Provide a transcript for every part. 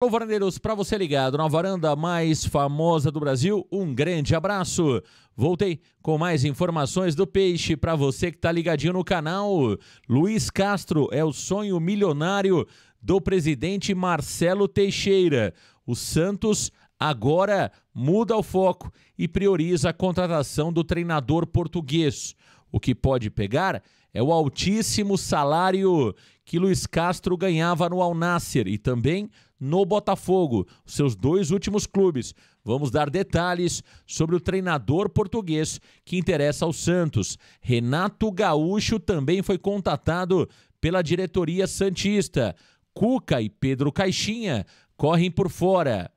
Olá varandeiros, para você ligado na varanda mais famosa do Brasil, um grande abraço. Voltei com mais informações do peixe para você que está ligadinho no canal. Luiz Castro é o sonho milionário do presidente Marcelo Teixeira. O Santos agora muda o foco e prioriza a contratação do treinador português. O que pode pegar é o altíssimo salário que Luiz Castro ganhava no Al e também no Botafogo, seus dois últimos clubes. Vamos dar detalhes sobre o treinador português que interessa ao Santos. Renato Gaúcho também foi contatado pela diretoria Santista. Cuca e Pedro Caixinha correm por fora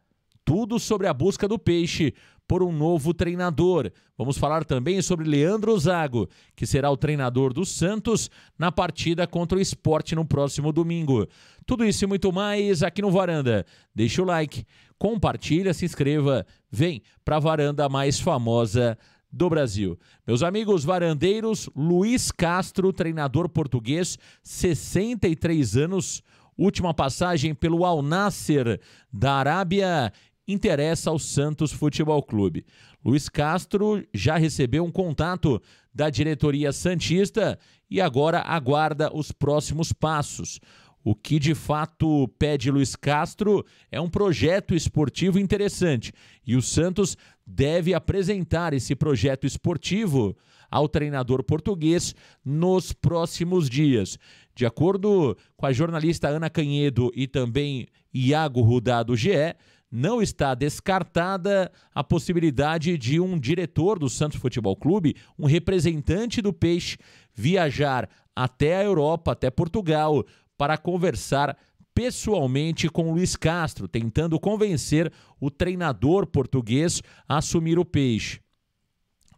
tudo sobre a busca do peixe por um novo treinador. Vamos falar também sobre Leandro Zago, que será o treinador do Santos na partida contra o esporte no próximo domingo. Tudo isso e muito mais aqui no Varanda. Deixa o like, compartilha, se inscreva. Vem para a varanda mais famosa do Brasil. Meus amigos varandeiros, Luiz Castro, treinador português, 63 anos, última passagem pelo Al Nasser da Arábia interessa ao Santos Futebol Clube. Luiz Castro já recebeu um contato da diretoria Santista e agora aguarda os próximos passos. O que de fato pede Luiz Castro é um projeto esportivo interessante e o Santos deve apresentar esse projeto esportivo ao treinador português nos próximos dias. De acordo com a jornalista Ana Canhedo e também Iago Rudá do GE, não está descartada a possibilidade de um diretor do Santos Futebol Clube, um representante do Peixe, viajar até a Europa, até Portugal, para conversar pessoalmente com Luiz Castro, tentando convencer o treinador português a assumir o Peixe.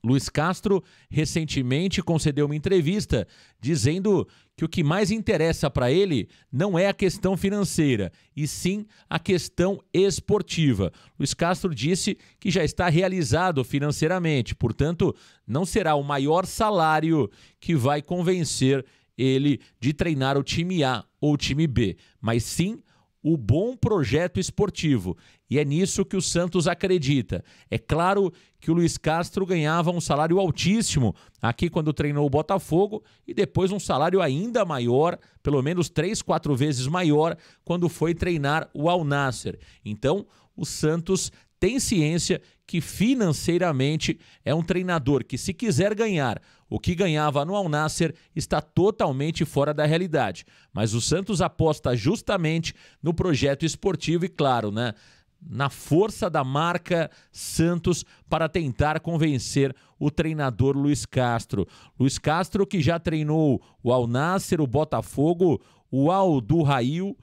Luiz Castro recentemente concedeu uma entrevista dizendo que o que mais interessa para ele não é a questão financeira, e sim a questão esportiva. Luiz Castro disse que já está realizado financeiramente, portanto, não será o maior salário que vai convencer ele de treinar o time A ou o time B, mas sim o bom projeto esportivo. E é nisso que o Santos acredita. É claro que o Luiz Castro ganhava um salário altíssimo aqui quando treinou o Botafogo e depois um salário ainda maior, pelo menos três, quatro vezes maior, quando foi treinar o Al Nasser. Então, o Santos tem ciência que financeiramente é um treinador que, se quiser ganhar o que ganhava no Al Nasser está totalmente fora da realidade, mas o Santos aposta justamente no projeto esportivo e, claro, né, na força da marca Santos para tentar convencer o treinador Luiz Castro. Luiz Castro que já treinou o Al Nasser, o Botafogo, o Al Rail,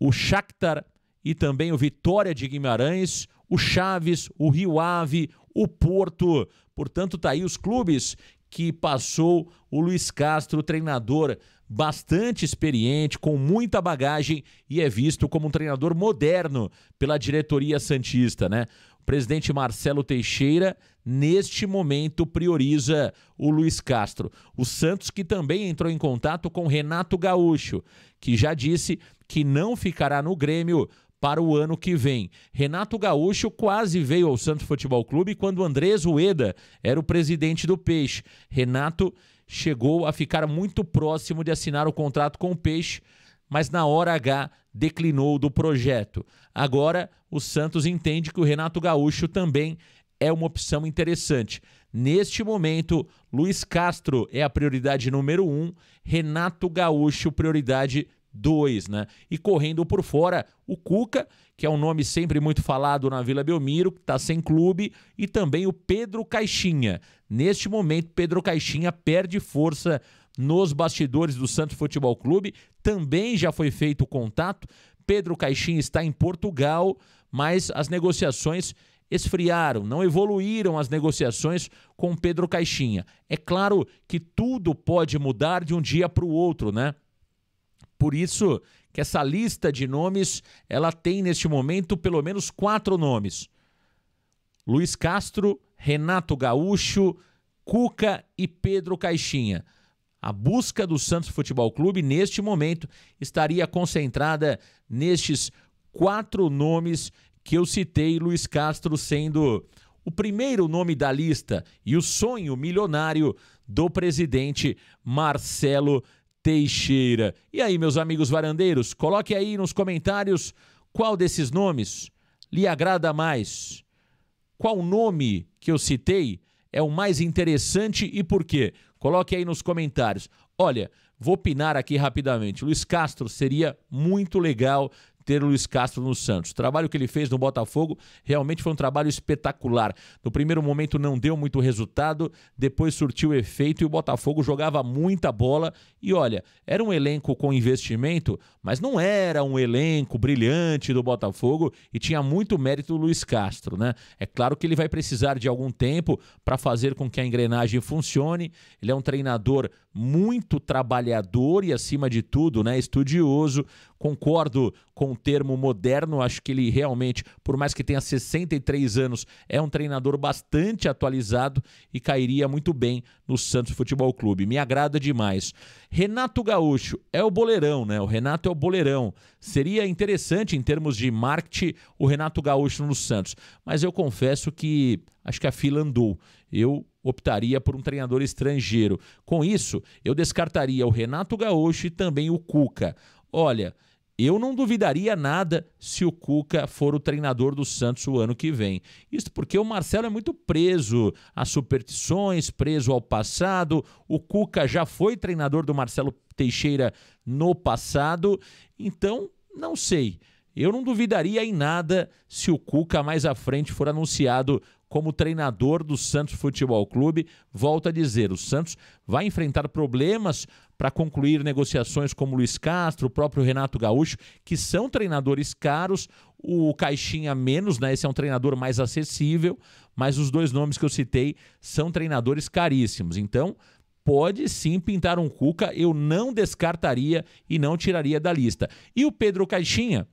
o Shakhtar e também o Vitória de Guimarães, o Chaves, o Rio Ave, o Porto. Portanto, tá aí os clubes que passou o Luiz Castro, treinador bastante experiente, com muita bagagem e é visto como um treinador moderno pela diretoria Santista, né? O presidente Marcelo Teixeira, neste momento, prioriza o Luiz Castro. O Santos, que também entrou em contato com Renato Gaúcho, que já disse que não ficará no Grêmio para o ano que vem. Renato Gaúcho quase veio ao Santos Futebol Clube quando Andrés Ueda era o presidente do Peixe. Renato chegou a ficar muito próximo de assinar o contrato com o Peixe, mas na hora H declinou do projeto. Agora, o Santos entende que o Renato Gaúcho também é uma opção interessante. Neste momento, Luiz Castro é a prioridade número um, Renato Gaúcho, prioridade número 2, né? E correndo por fora, o Cuca, que é um nome sempre muito falado na Vila Belmiro, que está sem clube, e também o Pedro Caixinha. Neste momento, Pedro Caixinha perde força nos bastidores do Santos Futebol Clube. Também já foi feito o contato. Pedro Caixinha está em Portugal, mas as negociações esfriaram, não evoluíram as negociações com Pedro Caixinha. É claro que tudo pode mudar de um dia para o outro, né? Por isso que essa lista de nomes, ela tem neste momento pelo menos quatro nomes. Luiz Castro, Renato Gaúcho, Cuca e Pedro Caixinha. A busca do Santos Futebol Clube neste momento estaria concentrada nestes quatro nomes que eu citei, Luiz Castro sendo o primeiro nome da lista e o sonho milionário do presidente Marcelo Teixeira. E aí, meus amigos varandeiros, coloque aí nos comentários qual desses nomes lhe agrada mais. Qual nome que eu citei é o mais interessante e por quê? Coloque aí nos comentários. Olha, vou opinar aqui rapidamente. Luiz Castro seria muito legal ter Luiz Castro no Santos. O trabalho que ele fez no Botafogo realmente foi um trabalho espetacular. No primeiro momento não deu muito resultado, depois surtiu efeito e o Botafogo jogava muita bola. E olha, era um elenco com investimento, mas não era um elenco brilhante do Botafogo e tinha muito mérito do Luiz Castro, né? É claro que ele vai precisar de algum tempo para fazer com que a engrenagem funcione. Ele é um treinador muito trabalhador e acima de tudo, né, estudioso. Concordo com termo moderno. Acho que ele realmente, por mais que tenha 63 anos, é um treinador bastante atualizado e cairia muito bem no Santos Futebol Clube. Me agrada demais. Renato Gaúcho é o boleirão, né? O Renato é o boleirão. Seria interessante em termos de marketing o Renato Gaúcho no Santos, mas eu confesso que acho que a fila andou. Eu optaria por um treinador estrangeiro. Com isso, eu descartaria o Renato Gaúcho e também o Cuca. Olha, eu não duvidaria nada se o Cuca for o treinador do Santos o ano que vem. Isso porque o Marcelo é muito preso às superstições, preso ao passado. O Cuca já foi treinador do Marcelo Teixeira no passado. Então, não sei. Eu não duvidaria em nada se o Cuca mais à frente for anunciado como treinador do Santos Futebol Clube. Volto a dizer, o Santos vai enfrentar problemas para concluir negociações como Luiz Castro, o próprio Renato Gaúcho, que são treinadores caros, o Caixinha menos, né? Esse é um treinador mais acessível, mas os dois nomes que eu citei são treinadores caríssimos. Então, pode sim pintar um Cuca, eu não descartaria e não tiraria da lista. E o Pedro Caixinha,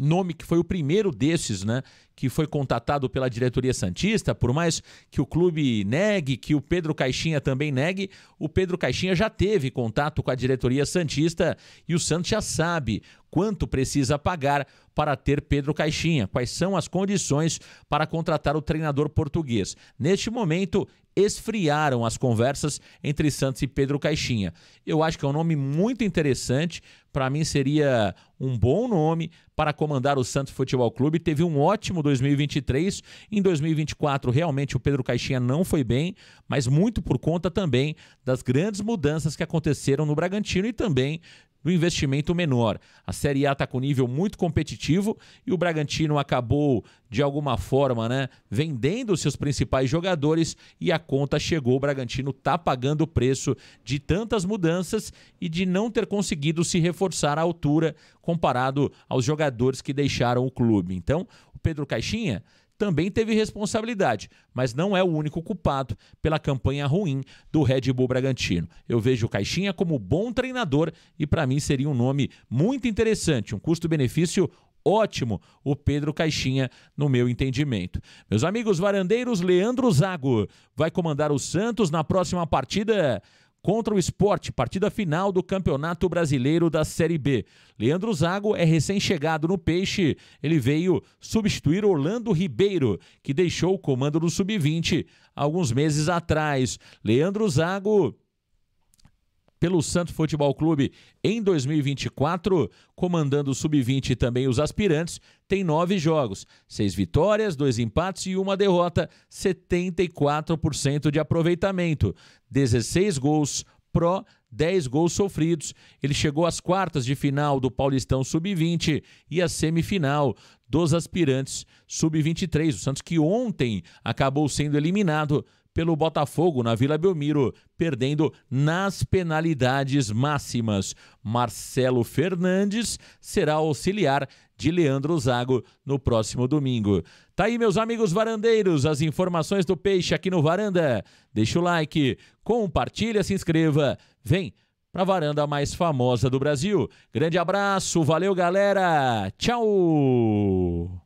nome que foi o primeiro desses, né? Que foi contatado pela diretoria Santista, por mais que o clube negue, que o Pedro Caixinha também negue, o Pedro Caixinha já teve contato com a diretoria Santista e o Santos já sabe quanto precisa pagar para ter Pedro Caixinha, quais são as condições para contratar o treinador português. Neste momento, esfriaram as conversas entre Santos e Pedro Caixinha. Eu acho que é um nome muito interessante, para mim seria um bom nome para comandar o Santos Futebol Clube. Teve um ótimo 2023, em 2024 realmente o Pedro Caixinha não foi bem, mas muito por conta também das grandes mudanças que aconteceram no Bragantino e também no investimento menor. A Série A está com nível muito competitivo e o Bragantino acabou, de alguma forma, né, vendendo seus principais jogadores e a conta chegou. O Bragantino está pagando o preço de tantas mudanças e de não ter conseguido se reforçar à altura comparado aos jogadores que deixaram o clube. Então, o Pedro Caixinha também teve responsabilidade, mas não é o único culpado pela campanha ruim do Red Bull Bragantino. Eu vejo o Caixinha como bom treinador e para mim seria um nome muito interessante, um custo-benefício ótimo o Pedro Caixinha, no meu entendimento. Meus amigos varandeiros, Leandro Zago vai comandar o Santos na próxima partida contra o esporte, partida final do Campeonato Brasileiro da Série B. Leandro Zago é recém-chegado no Peixe. Ele veio substituir Orlando Ribeiro, que deixou o comando do Sub-20 alguns meses atrás. Leandro Zago pelo Santos Futebol Clube em 2024, comandando o sub-20 e também os aspirantes, tem nove jogos, seis vitórias, dois empates e uma derrota, 74% de aproveitamento, 16 gols pró, 10 gols sofridos. Ele chegou às quartas de final do Paulistão Sub-20 e à semifinal dos aspirantes Sub-23. O Santos que ontem acabou sendo eliminado pelo Botafogo na Vila Belmiro, perdendo nas penalidades máximas. Marcelo Fernandes será auxiliar de Leandro Zago no próximo domingo. Tá aí, meus amigos varandeiros, as informações do peixe aqui no Varanda. Deixa o like, compartilha, se inscreva. Vem para a varanda mais famosa do Brasil. Grande abraço, valeu galera, tchau!